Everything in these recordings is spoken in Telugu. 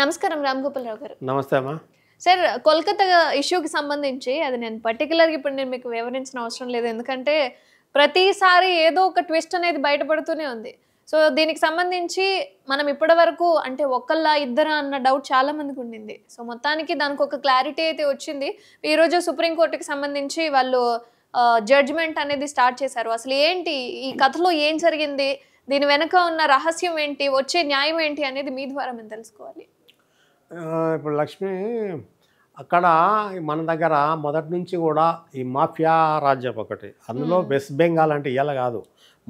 నమస్కారం రామ్ గోపాల్ రావు గారు నమస్తే అమ్మా సార్ కోల్కతా ఇష్యూకి సంబంధించి అది నేను పర్టికులర్గా ఇప్పుడు నేను మీకు వివరించిన అవసరం లేదు ఎందుకంటే ప్రతిసారి ఏదో ఒక ట్విస్ట్ అనేది బయటపడుతూనే ఉంది సో దీనికి సంబంధించి మనం ఇప్పటి వరకు అంటే ఒక్కళ్ళ ఇద్దరా అన్న డౌట్ చాలా మందికి ఉండింది సో మొత్తానికి దానికి ఒక క్లారిటీ అయితే వచ్చింది ఈరోజు సుప్రీంకోర్టుకి సంబంధించి వాళ్ళు జడ్జ్మెంట్ అనేది స్టార్ట్ చేశారు అసలు ఏంటి ఈ కథలో ఏం జరిగింది దీని వెనక ఉన్న రహస్యం ఏంటి వచ్చే న్యాయం ఏంటి అనేది మీ ద్వారా మేము తెలుసుకోవాలి ఇప్పుడు లక్ష్మి అక్కడ మన దగ్గర మొదటి నుంచి కూడా ఈ మాఫియా రాజ్యం ఒకటి అందులో వెస్ట్ బెంగాల్ అంటే ఇలా కాదు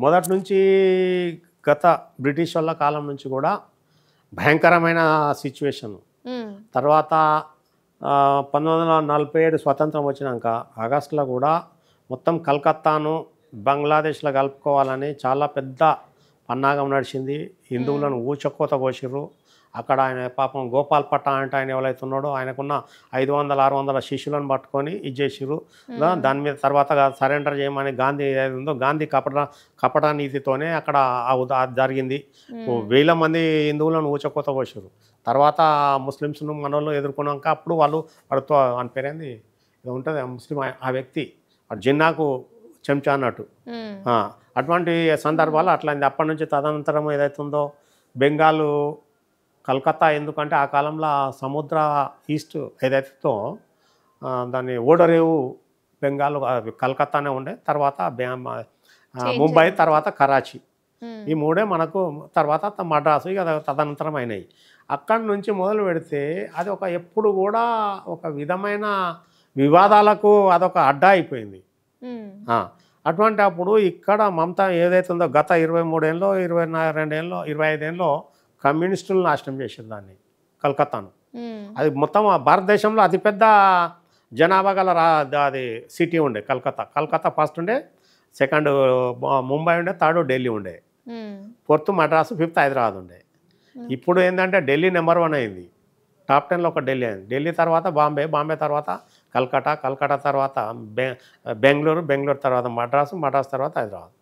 మొదటి నుంచి గత బ్రిటిష్ వాళ్ళ కాలం నుంచి కూడా భయంకరమైన సిచ్యువేషన్ తర్వాత పంతొమ్మిది వందల నలభై ఏడు స్వతంత్రం వచ్చినాక ఆగస్టులో కూడా మొత్తం కలకత్తాను బంగ్లాదేశ్లో కలుపుకోవాలని చాలా పెద్ద పన్నాగం నడిచింది హిందువులను ఊచకోత కోసిర్రు అక్కడ ఆయన పాపం గోపాల్ పట్ట అంటే ఆయన ఎవరైతే ఉన్నాడో ఆయనకున్న ఐదు వందల ఆరు వందల శిష్యులను పట్టుకొని ఇచ్చేసిరు దాని మీద తర్వాత సరెండర్ చేయమని గాంధీ ఉందో గాంధీ కపట కపట నీతితోనే అక్కడ జరిగింది వేల మంది హిందువులను ఊచకోత పోసారు తర్వాత ముస్లిమ్స్ను మనోళ్ళు ఎదుర్కొన్నాక అప్పుడు వాళ్ళు పడుతూ అని పేరేంది ఇది ఉంటుంది ముస్లిం ఆ వ్యక్తి జిన్నాకు చెంచా అన్నట్టు అటువంటి సందర్భాలు అట్లా అప్పటి నుంచి తదనంతరం ఏదైతుందో బెంగాలు కలకత్తా ఎందుకంటే ఆ కాలంలో సముద్ర ఈస్ట్ ఏదైతేతో దాన్ని ఓడరేవు బెంగాల్ కలకత్తానే ఉండే తర్వాత ముంబై తర్వాత కరాచీ hmm. ఈ మూడే మనకు తర్వాత మద్రాసు ఇక తదనంతరం అయినాయి అక్కడి నుంచి మొదలు పెడితే అది ఒక ఎప్పుడు కూడా ఒక విధమైన వివాదాలకు అదొక అడ్డా అయిపోయింది hmm. అటువంటి అప్పుడు ఇక్కడ మమతా ఏదైతుందో గత ఇరవై మూడేళ్ళలో ఇరవై రెండేళ్ళలో ఇరవై ఐదేళ్ళలో కమ్యూనిస్టులను నాశనం చేసిన దాన్ని కలకత్తాను అది మొత్తం భారతదేశంలో అతిపెద్ద జనాభా గల రా అది సిటీ ఉండే కలకత్తా కలకత్తా ఫస్ట్ ఉండే సెకండ్ ముంబై ఉండే థర్డ్ ఢిల్లీ ఉండే ఫోర్త్ మద్రాసు ఫిఫ్త్ హైదరాబాద్ ఉండే ఇప్పుడు ఏంటంటే ఢిల్లీ నెంబర్ వన్ అయింది టాప్ టెన్లో ఒక ఢిల్లీ అయింది ఢిల్లీ తర్వాత బాంబే బాంబే తర్వాత కలకటా కలకటా తర్వాత బెంగళూరు బెంగళూరు తర్వాత మద్రాసు మద్రాసు తర్వాత హైదరాబాద్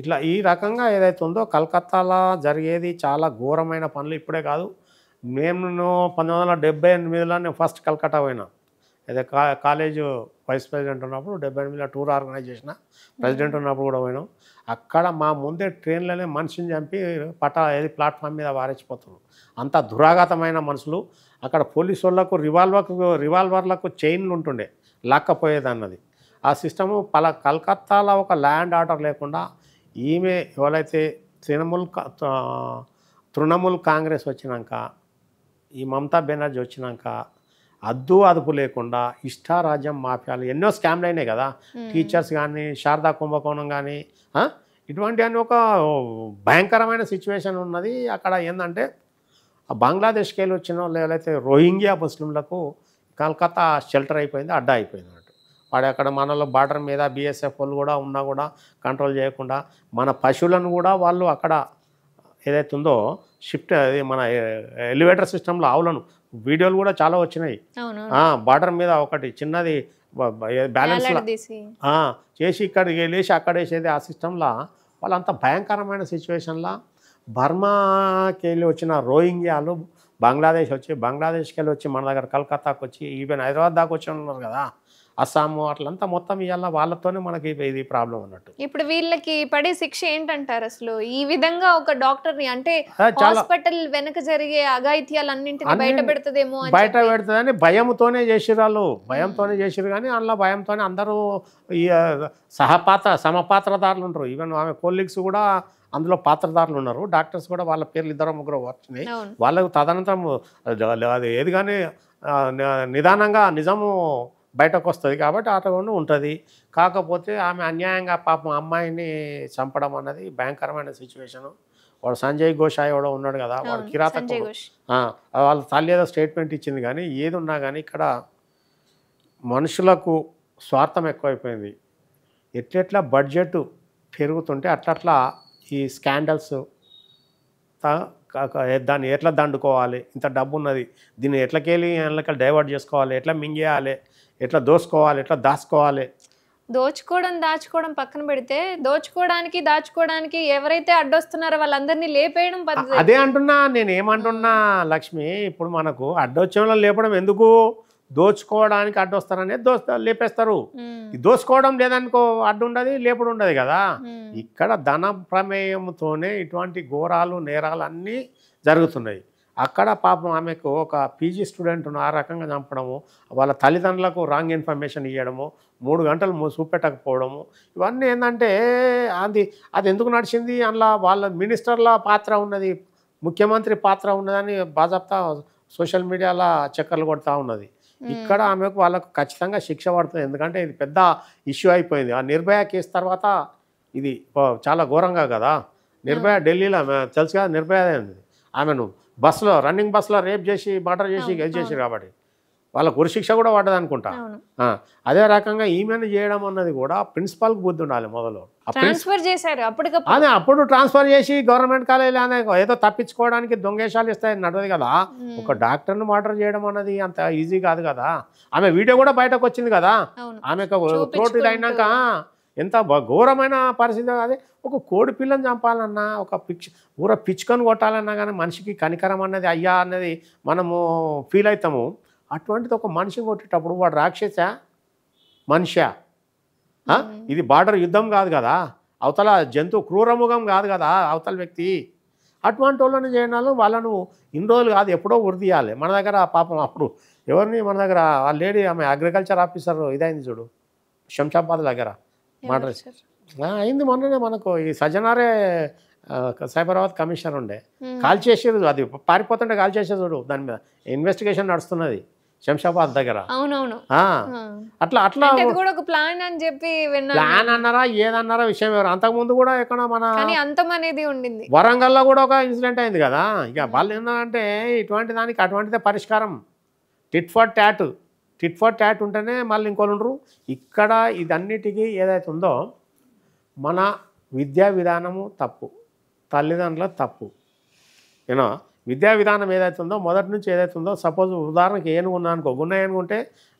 ఇట్లా ఈ రకంగా ఏదైతే ఉందో కలకత్తాలో జరిగేది చాలా ఘోరమైన పనులు ఇప్పుడే కాదు మేము పంతొమ్మిది వందల డెబ్బై ఎనిమిదిలో నేను ఫస్ట్ కలకత్తా పోయినా అదే కా కాలేజ్ వైస్ ప్రెసిడెంట్ ఉన్నప్పుడు డెబ్బై ఎనిమిదిలో టూర్ ఆర్గనైజ్ చేసిన ప్రెసిడెంట్ ఉన్నప్పుడు కూడా పోయినాం అక్కడ మా ముందే ట్రైన్లోనే మనిషిని చంపి పట ఏది ప్లాట్ఫామ్ మీద వారెచ్చిపోతున్నారు అంత దురాగతమైన మనుషులు అక్కడ పోలీసు వాళ్ళకు రివాల్వర్కు రివాల్వర్లకు చైన్లు ఉంటుండే లాక్కపోయేది అన్నది ఆ సిస్టము పల కలకత్తాలో ఒక ల్యాండ్ ఆర్డర్ లేకుండా ఈమె ఎవరైతే తృణమూల్ తృణమూల్ కాంగ్రెస్ వచ్చినాక ఈ మమతా బెనర్జీ వచ్చినాక అద్దు అదుపు లేకుండా ఇష్టారాజ్యం మాఫియాలు ఎన్నో స్కామ్లు అయినాయి కదా టీచర్స్ కానీ శారదా కుంభకోణం కానీ ఇటువంటి అని ఒక భయంకరమైన సిచ్యువేషన్ ఉన్నది అక్కడ ఏంటంటే బంగ్లాదేశ్కి వెళ్ళి వచ్చిన వాళ్ళు ఎవరైతే రోహింగ్యా ముస్లింలకు కలకత్తా షెల్టర్ అయిపోయింది అడ్డా అయిపోయింది వాడు అక్కడ మనలో బార్డర్ మీద బీఎస్ఎఫ్ వాళ్ళు కూడా ఉన్నా కూడా కంట్రోల్ చేయకుండా మన పశువులను కూడా వాళ్ళు అక్కడ ఏదైతే ఉందో షిఫ్ట్ అది మన ఎలివేటర్ సిస్టంలో ఆవులను వీడియోలు కూడా చాలా వచ్చినాయి బార్డర్ మీద ఒకటి చిన్నది బ్యాలెన్స్ చేసి ఇక్కడికి వెళ్ళేసి అక్కడ వేసేది ఆ సిస్టంలో వాళ్ళంత భయంకరమైన సిచ్యువేషన్లో బర్మాకి వెళ్ళి వచ్చిన రోహింగ్యాలు బంగ్లాదేశ్ వచ్చి బంగ్లాదేశ్కి వెళ్ళి వచ్చి మన దగ్గర కలకత్తాకు వచ్చి ఈవెన్ హైదరాబాద్ దాకా వచ్చి ఉన్నారు కదా అస్సాము అట్లంతా మొత్తం ఇవాళ వాళ్ళతోనే మనకి ఇది ప్రాబ్లం అన్నట్టు ఇప్పుడు వీళ్ళకి పడే శిక్ష ఏంటంటారు అసలు ఈ విధంగా ఒక డాక్టర్ ని అంటే హాస్పిటల్ వెనక జరిగే అగాయిత్యాలన్నింటినీ బయట పెడుతుందేమో బయట పెడుతుందని భయంతోనే చేసిరు వాళ్ళు భయంతోనే చేసిరు కానీ అందులో భయంతోనే అందరూ ఈ సహపాత్ర సమపాత్రదారులు ఉంటారు ఈవెన్ ఆమె కోలీగ్స్ కూడా అందులో పాత్రదారులు ఉన్నారు డాక్టర్స్ కూడా వాళ్ళ పేర్లు ఇద్దరు ముగ్గురు వచ్చినాయి వాళ్ళకు తదనంతరం అది ఏది కానీ నిదానంగా నిజము బయటకు వస్తుంది కాబట్టి ఆటగాడు ఉంటుంది కాకపోతే ఆమె అన్యాయంగా పాపం అమ్మాయిని చంపడం అన్నది భయంకరమైన సిచ్యువేషను వాడు సంజయ్ ఘోష్ ఎవడో ఉన్నాడు కదా వాడు కిరాతక వాళ్ళ తల్లి ఏదో స్టేట్మెంట్ ఇచ్చింది కానీ ఏది ఉన్నా కానీ ఇక్కడ మనుషులకు స్వార్థం ఎక్కువైపోయింది ఎట్లెట్లా బడ్జెట్ పెరుగుతుంటే అట్లట్లా ఈ స్కాండల్స్ దాన్ని ఎట్లా దండుకోవాలి ఇంత డబ్బు ఉన్నది దీన్ని ఎట్లకెళ్ళి ఎట్లా డైవర్ట్ చేసుకోవాలి ఎట్లా మింగేయాలి ఎట్లా దోసుకోవాలి ఎట్లా దాచుకోవాలి దోచుకోవడం దాచుకోవడం పక్కన పెడితే దోచుకోవడానికి దాచుకోవడానికి ఎవరైతే అడ్డొస్తున్నారో వాళ్ళందరినీ లేపేయడం అదే అంటున్నా నేను ఏమంటున్నా లక్ష్మి ఇప్పుడు మనకు అడ్డొచ్చేవాళ్ళు లేపడం ఎందుకు దోచుకోవడానికి అడ్డొస్తారనే దో లేపేస్తారు దోచుకోవడం లేదనుకో అడ్డు ఉండదు లేపుడు ఉండదు కదా ఇక్కడ ధన ప్రమేయంతోనే ఇటువంటి ఘోరాలు నేరాలు అన్నీ జరుగుతున్నాయి అక్కడ పాపం ఆమెకు ఒక పీజీ స్టూడెంట్ను ఆ రకంగా చంపడము వాళ్ళ తల్లిదండ్రులకు రాంగ్ ఇన్ఫర్మేషన్ ఇవ్వడము మూడు గంటలు చూపెట్టకపోవడము ఇవన్నీ ఏంటంటే అది అది ఎందుకు నడిచింది అందులో వాళ్ళ మినిస్టర్ల పాత్ర ఉన్నది ముఖ్యమంత్రి పాత్ర ఉన్నదని బాజాప్తా సోషల్ మీడియాలో చక్కర్లు కొడతా ఉన్నది ఇక్కడ ఆమెకు వాళ్ళకు ఖచ్చితంగా శిక్ష పడుతుంది ఎందుకంటే ఇది పెద్ద ఇష్యూ అయిపోయింది ఆ నిర్భయ కేసు తర్వాత ఇది చాలా ఘోరంగా కదా నిర్భయ ఢిల్లీలో తెలుసు కదా నిర్భయ ఆమెను బస్సులో రన్నింగ్ బస్సులో రేప్ చేసి మర్డర్ చేసి గెలి చేసి కాబట్టి వాళ్ళకు ఉరిశిక్ష కూడా పడ్డది అనుకుంటా అదే రకంగా ఈమెను చేయడం అన్నది కూడా ప్రిన్సిపాల్కి బుద్ధి ఉండాలి మొదలు అదే అప్పుడు ట్రాన్స్ఫర్ చేసి గవర్నమెంట్ కాలేజీ అనే ఏదో తప్పించుకోవడానికి దొంగేశాలు ఇస్తాయని నడవదు కదా ఒక డాక్టర్ను మర్డర్ చేయడం అన్నది అంత ఈజీ కాదు కదా ఆమె వీడియో కూడా బయటకు వచ్చింది కదా ఆమె తోటి అయినాక ఎంత ఘోరమైన పరిస్థితి అదే ఒక కోడి పిల్లని చంపాలన్నా ఒక పిచ్చి ఊర పిచ్చుకొని కొట్టాలన్నా కానీ మనిషికి కనికరం అన్నది అయ్యా అన్నది మనము ఫీల్ అవుతాము అటువంటిది ఒక మనిషి కొట్టేటప్పుడు వాడు రాక్షస మనిష ఇది బార్డర్ యుద్ధం కాదు కదా అవతల జంతువు క్రూరముఖం కాదు కదా అవతల వ్యక్తి అటువంటి వాళ్ళని చేయడాలు వాళ్ళను ఇన్ని రోజులు కాదు ఎప్పుడో వృద్ధియాలి మన దగ్గర పాపం అప్పుడు ఎవరిని మన దగ్గర ఆ లేడీ ఆమె అగ్రికల్చర్ ఆఫీసర్ ఇదైంది చూడు శంషాబాద్ దగ్గర మర్డర్ అయింది మొన్ననే మనకు ఈ సజనారే సైబరాబాద్ కమిషనర్ ఉండే కాల్ చేసేది అది పారిపోతుంటే కాల్ చేసేది దాని మీద ఇన్వెస్టిగేషన్ నడుస్తున్నది శంషాబాద్ దగ్గర అవునవును అట్లా అట్లా కూడా ఒక ప్లాన్ అని చెప్పి ప్లాన్ అన్నారా ఏదన్నారా విషయం ఎవరు అంతకు ముందు కూడా ఎక్కడ మన అంతం అనేది ఉండింది వరంగల్ లో కూడా ఒక ఇన్సిడెంట్ అయింది కదా ఇక వాళ్ళు ఏంటంటే ఇటువంటి దానికి అటువంటిదే పరిష్కారం tit for tat tit for tat ఉంటేనే మళ్ళీ ఇంకోళ్ళు ఉండరు ఇక్కడ ఇదన్నిటికీ ఏదైతే ఉందో మన విద్యా విధానము తప్పు తల్లిదండ్రుల తప్పు ఏనా విద్యా విధానం ఏదైతే ఉందో మొదటి నుంచి ఏదైతే ఉందో సపోజ్ ఉదాహరణకి ఏనుగు ఉన్నా అనుకో గున్న ఏనుగు ఉంటే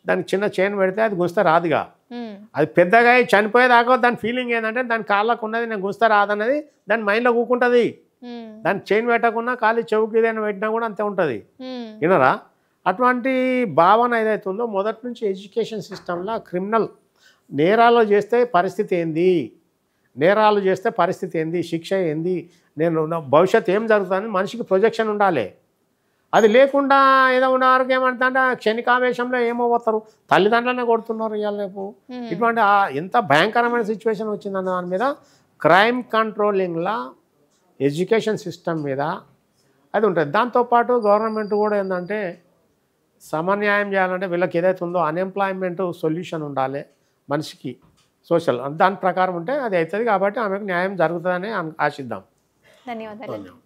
దానికి చిన్న చైన్ పెడితే అది గుస్తే రాదుగా hmm. అది పెద్దగా చనిపోయేదాకా దాని ఫీలింగ్ ఏంటంటే దాని కాళ్ళకు ఉన్నది నేను గుస్తే రాదన్నది దాని మైండ్లో కూకుంటుంది hmm. దాని చైన్ పెట్టకుండా కాళ్ళు చెవుకి ఏదైనా పెట్టినా కూడా అంతే ఉంటుంది hmm. వినరా అటువంటి భావన ఏదైతుందో మొదటి నుంచి ఎడ్యుకేషన్ సిస్టంలో క్రిమినల్ నేరాలు చేస్తే పరిస్థితి ఏంది నేరాలు చేస్తే పరిస్థితి ఏంది శిక్ష ఏంది నేను భవిష్యత్ ఏం జరుగుతుంది మనిషికి ప్రొజెక్షన్ ఉండాలి అది లేకుండా ఏదో ఉన్న ఆరోగ్యం ఏమంటుంటే క్షణికావేశంలో ఏమవుతారు తల్లిదండ్రులనే కొడుతున్నారు ఇవాళ రేపు ఇటువంటి ఎంత భయంకరమైన సిచ్యువేషన్ వచ్చిందన్న దాని మీద క్రైమ్ కంట్రోలింగ్లా ఎడ్యుకేషన్ సిస్టమ్ మీద అది ఉంటుంది దాంతోపాటు గవర్నమెంట్ కూడా ఏంటంటే సమన్యాయం చేయాలంటే వీళ్ళకి ఏదైతే ఉందో అన్ఎంప్లాయ్మెంట్ సొల్యూషన్ ఉండాలి మనిషికి సోషల్ దాని ప్రకారం ఉంటే అది అవుతుంది కాబట్టి ఆమెకు న్యాయం జరుగుతుందని ఆశిద్దాం ధన్యవాదాలు